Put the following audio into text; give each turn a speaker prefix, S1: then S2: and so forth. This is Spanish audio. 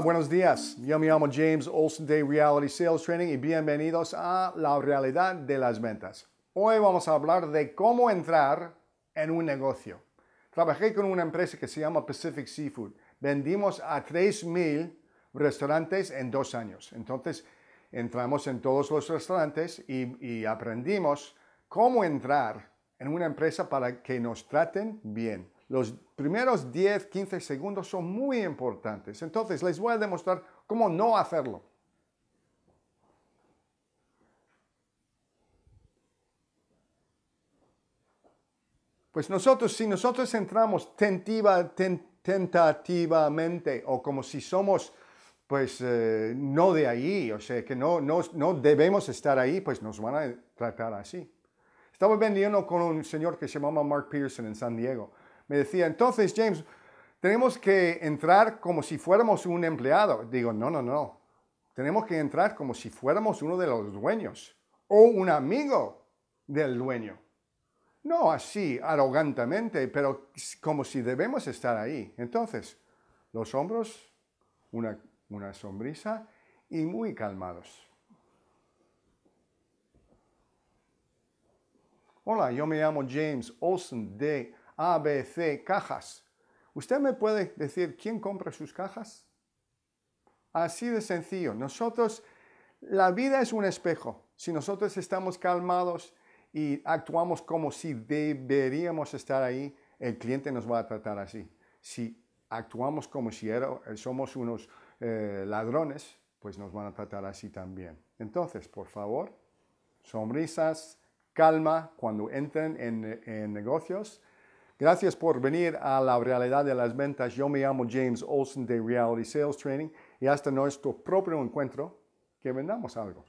S1: buenos días. Yo me llamo James Olson de Reality Sales Training y bienvenidos a La Realidad de las Ventas. Hoy vamos a hablar de cómo entrar en un negocio. Trabajé con una empresa que se llama Pacific Seafood. Vendimos a 3.000 restaurantes en dos años. Entonces, entramos en todos los restaurantes y aprendimos cómo entrar en una empresa para que nos traten bien. Los primeros 10, 15 segundos son muy importantes. Entonces, les voy a demostrar cómo no hacerlo. Pues nosotros, si nosotros entramos tentativamente o como si somos pues eh, no de ahí, o sea, que no, no, no, debemos estar ahí, pues nos van a tratar así. Estaba vendiendo con un señor que se llamaba Mark Pearson en San Diego me decía, entonces James, tenemos que entrar como si fuéramos un empleado. Digo, no, no, no. Tenemos que entrar como si fuéramos uno de los dueños o un amigo del dueño. No así arrogantemente, pero como si debemos estar ahí. Entonces, los hombros, una, sonrisa y muy calmados. Hola, yo me llamo James Olson de a, B, C, cajas. ¿Usted me puede decir quién compra sus cajas? Así de sencillo. Nosotros, la vida es un espejo. Si nosotros estamos calmados y actuamos como si deberíamos estar ahí, el cliente nos va a tratar así. Si actuamos como si somos unos eh, ladrones, pues nos van a tratar así también. Entonces, por favor, sonrisas, calma cuando entren en negocios Gracias por venir a la realidad de las ventas. Yo me llamo James Olson de Reality Sales Training y hasta nuestro propio encuentro que vendamos algo.